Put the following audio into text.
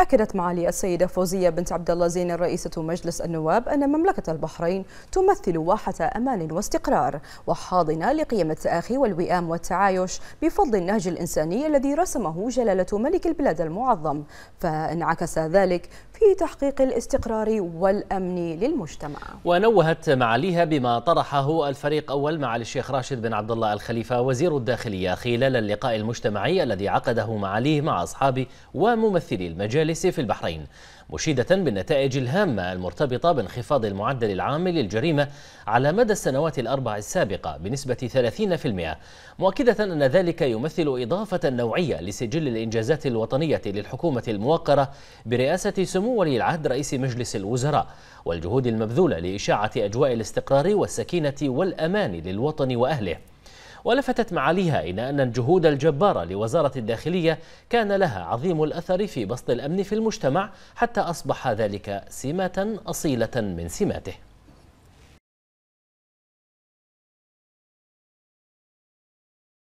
أكدت معالي السيدة فوزية بنت عبد الله زين رئيسة مجلس النواب أن مملكة البحرين تمثل واحة أمان واستقرار وحاضنة لقيم التآخي والوئام والتعايش بفضل النهج الإنساني الذي رسمه جلالة ملك البلاد المعظم فانعكس ذلك في تحقيق الاستقرار والأمن للمجتمع ونوهت معاليها بما طرحه الفريق أول معالي الشيخ راشد بن عبد الله الخليفة وزير الداخلية خلال اللقاء المجتمعي الذي عقده معاليه مع أصحاب وممثلي المجال المجالس في البحرين مشيدة بالنتائج الهامة المرتبطة بانخفاض المعدل العام للجريمة على مدى السنوات الأربع السابقة بنسبة 30% مؤكدة أن ذلك يمثل إضافة نوعية لسجل الإنجازات الوطنية للحكومة الموقرة برئاسة سمو ولي العهد رئيس مجلس الوزراء والجهود المبذولة لإشاعة أجواء الاستقرار والسكينة والأمان للوطن وأهله ولفتت معاليها إلى أن الجهود الجبارة لوزارة الداخلية كان لها عظيم الأثر في بسط الأمن في المجتمع حتى أصبح ذلك سمة أصيلة من سماته